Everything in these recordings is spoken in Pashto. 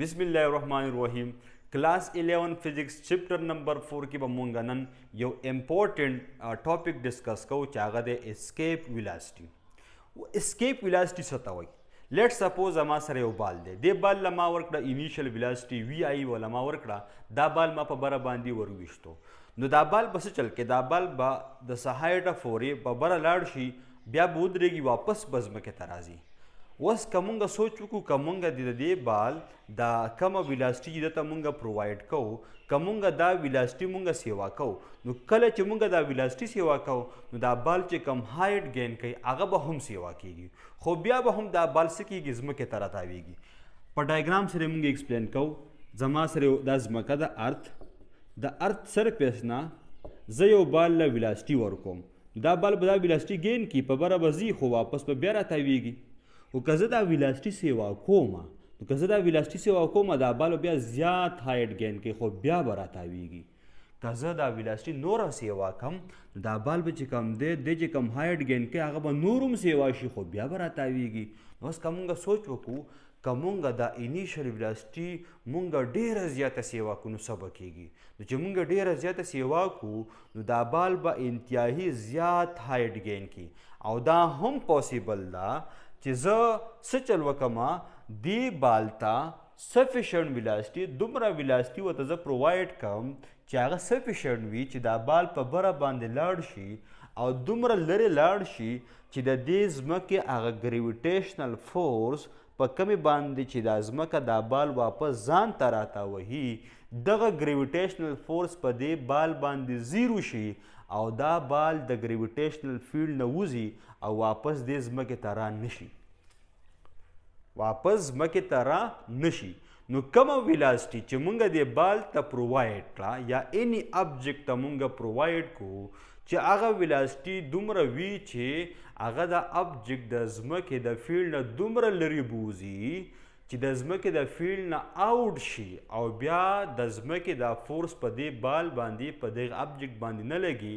बिसमिल्लाम class 11 physics chapter number 4 کې به مونږ نن یو امپورټنت ټاپک ډسکس کوو چې هغه د اسکیپ ویلاسټي و اسکیپ ویلاسټي څه ته وایي لیټ سپوز ما سره یو بال دی د بال لما ورکړه انیشل ویلاسټي وی آی ولما ورکړه دا بال ما په بره باندې ورويشتو نو دا بال بس چل کې دا بال با د سهایټه فورې په بره لاړ شي بیا بودريږي واپس بزمکه ترازی اوس کومګه سوچ وکړو کومګه د دې بال دا کم ویلاسټي د تمونګه پرووایډ کو کومګه دا ویلاسټي مونږه سیوا کو نو کله چې مونږه دا ویلاسټي سیوا کو نو دا بال چې کم هایټ گین کوي هغه به هم سیوا کیږي خو بیا به هم دا بال سکیږي زمکه تر تاویږي په ډایګرام سره مونږ ایکسپلین کو زما سره دا زمکه د ارث د ارث سرفیس نه زه یو بال له ویلاسټي ورکوم دا بال به دا ویلاسټي گین کی په بره بزی خو واپس په بیا را تاویږي او که زه دا ویلاسټي سیوا کوم نو که زه دا ویلاسټي سیوا کوم دا بالو بیا زیات هایټ ګین کوي خو بیا به راتاویږي که زه دا ویلاسټي نوره سیوا کم نو دا بال به چې کم دی دی چې کم هایټ ګین کوي هغه به نور هم سیوا شي خو بیا به راتاویږي نو اوس که مونږ سوچ وکړو که مونږ د انیشل ویلاسټي مونږ ډیره زیاته سیوا کو نو سبا کیږي نو چې مونږ ډیره زیاته سیوا کو نو دا بال به انتهایی زیات هایټ ګین کی او دا هم پوسیبل ده چې زه سچل وکما دی بالتا سفیشنٹ ویلاسټي دومره ویلاسټي وته زه پرووایډ کوم چې هغه سفیشنٹ وي چې دا بال په بره باندې لاړ شي او دومره لرې لاړ شي چې د دې ځمکې هغه ګریویټیشنل فورس په کمی باندې چې دا ځمکه دا بال واپس ځان ته راته وهي دغه ګریویټیشنل فورس په دې بال باندې زیرو شي او دا بال د ګریویټیشنل فیلډ نه وځي او واپس دې ځمکې ته را نشي واپس ځمکې ته را نشي نو کومه ویلاسټي چې مونږ د بال ته پروواید کړه یا اني ابجیکټ ته مونږ پروواید کو چې هغه ویلاسټي دومره وی چې هغه د ابجیکټ د ځمکې د فیلډ نه دومره لري بوزي چې د ځمکې د فیلډ نه اوټ شي او بیا د ځمکې دا فورس په دې بال باندې په دغه ابجیکټ باندې نه لګي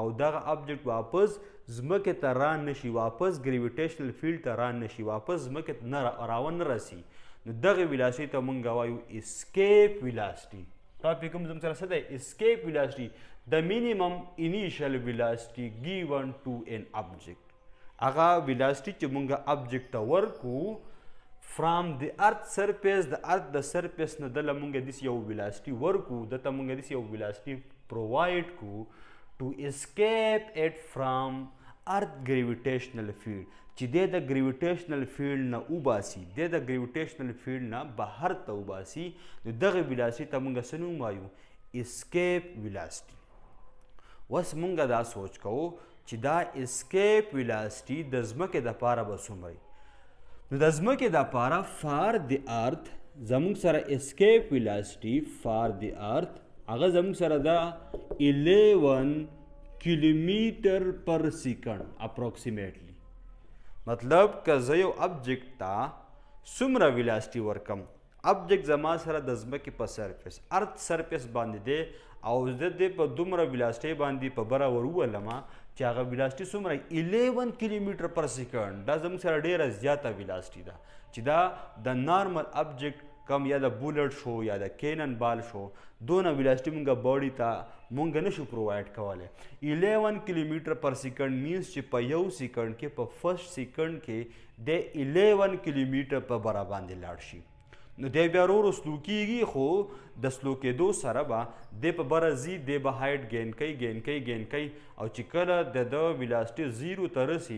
او دغه ابجیکټ واپس ځمکې ته را نشي واپس ګریویټیشنل فیلډ ته را نشي واپس ځمکې نه راون رسی نو دغه ویلاسټي ته مونږ وایو اسکیپ ویلاسټي ټاپیکم زموږ سره څه دی اسکیپ ویلاسټي د مینیمم انیشل ویلاسټي گیون ټو ان ابجیکټ هغه ویلاسټي چې مونږ ابجیکټ ته ورکو فرام د ارت سرفیس د ارت د سرفیس نه د لمونګه دس یو ویلاسټي ورکو د تمونګه دس یو ویلاسټي پروواید کو ټو اسکیپ اٹ فرام ارت ګریویټیشنل فیلډ چې د ګریویټیشنل فیلډ نه وباسي د ګریویټیشنل فیلډ نه بهر ته وباسي نو دغه ویلاسټي ته مونږ سنو مایو اسکیپ ویلاسټي وس مونږ دا سوچ کوو چې دا اسکیپ ویلاسټي د ځمکې د پاره به سومري نو د ځمکې د پاره فار دی ارث زموږ سره اسکیپ ویلاسټي فار دی ارث هغه زموږ سره دا 11 کیلومتر پر سیکنډ اپروکسیمیټلی مطلب که زه یو ابجیکټ ته څومره ویلاسټي ورکم ابجیکټ زما سره د ځمکې په سرفیس ارت سرفیس باندې دی او زه دې په دومره ویلاسټۍ باندې په بره ورولمه چې هغه ویلاسټي څومره 11 کیلومتر پر سیکنډ دا زموږ سره ډیره زیاته ویلاسټي ده چې دا د نارمل ابجیکټ کم یا د بولټ شو یا د کینن بال شو دونه ویلاسټي مونږه باډي ته مونږ نشو پرووایډ کوله 11 کیلومتر پر سیکنډ مینس چې په یو سیکنډ کې په فرست سیکنډ کې د 11 کیلومتر په برابر باندې لاړ شي نو دی بیا ورو سلو کیږي خو د سلو کېدو سره به د په بره زی د به هایټ ګین کوي ګین کوي ګین کوي او چې کله د د ویلاسټي زیرو ته رسی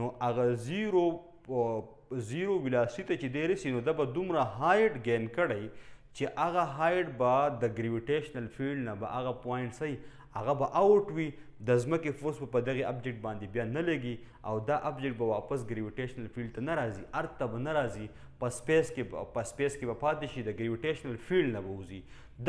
نو هغه زیرو زیرو ویلاسټي ته چې دی رسی نو د به دومره هایټ ګین کړی چې هغه هایټ به د ګریویټیشنل فیلډ نه به هغه پوینټ صحیح هغه به اوټ وي د ځمکې فورس په دغه ابجیکټ باندې بیا نه لګي او دا ابجیکټ به واپس ګریویټیشنل فیلډ ته نه راځي ارت ته به نه راځي په سپیس کې په سپیس کې به پاتې شي د ګریویټیشنل فیلډ نه به وځي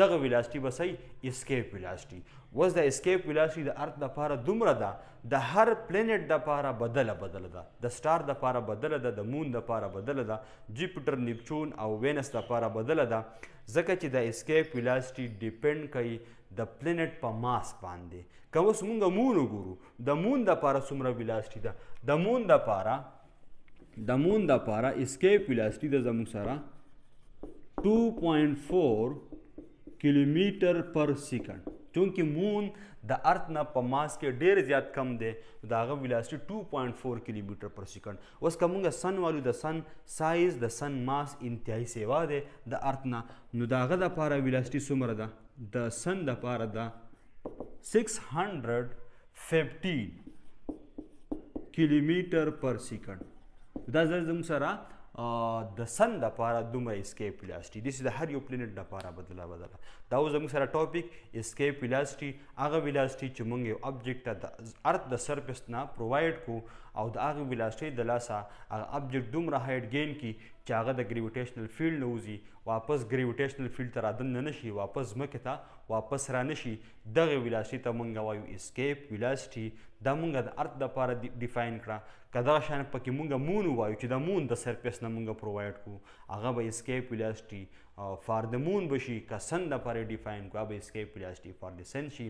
دغه ویلاسټي به صحیح اسکیپ ویلاسټي وز د اسکیپ ویلاسټي د ارت لپاره دومره ده د هر پلینټ د لپاره بدله بدله ده د سټار د لپاره بدله ده د مون د لپاره بدله ده جوپیټر نیپچون او وینس د لپاره بدله ده ځکه چې د اسکیپ ویلاسټي ډیپند کوي د پلینټ په ماس باندې که اوس مونږ مون وګورو د مون دپاره څومره ویلاسټي ده د مون دپاره د مون دپاره اسکیپ ویلاسټي ده زموږ سره 2.4 کیلومیټر پر سیکنډ چونکې مون د ارت نه په ماس کې ډیر زیات کم دی د هغه ویلاسټي 2.4 کیلومتر پر سیکنډ اوس که مونږ سن والو د سن سایز د سن ماس انتهایی سیوا دی د ارت نه نو د هغه دپاره ویلاسټي څومره ده د سن د پاره دا 615 کیلومتر پر سیکنډ دا زموږ سره د سن د پاره دومره اسکیپ ویلاسټي دیس د هر یو پلینټ د پاره بدلا بدلا دا زموږ سره ټاپک اسکیپ ویلاسټي هغه ویلاسټي چې موږ یو ابجیکټ د ارت د سرفیس نه پرووایډ کو او د هغه ویلاسټي د لاسه هغه ابجیکټ دومره هایټ ګین کی چې هغه د ګریویټیشنل فیلډ نوزي واپس ګریویټیشنل فیلډ ته رادن نه نشي واپس مکه ته واپس را نشي دغه ویلاسټي ته مونږ وایو اسکیپ ویلاسټي دا مونږ د ارت د لپاره ډیفاین کړه کدا شان پکې مونږ مون وایو چې د مون د سرفیس نه مونږ پرووایډ کو هغه به اسکیپ ویلاسټي فار د مون بشي کسن د لپاره ډیفاین کو به اسکیپ ویلاسټي فار د سن شي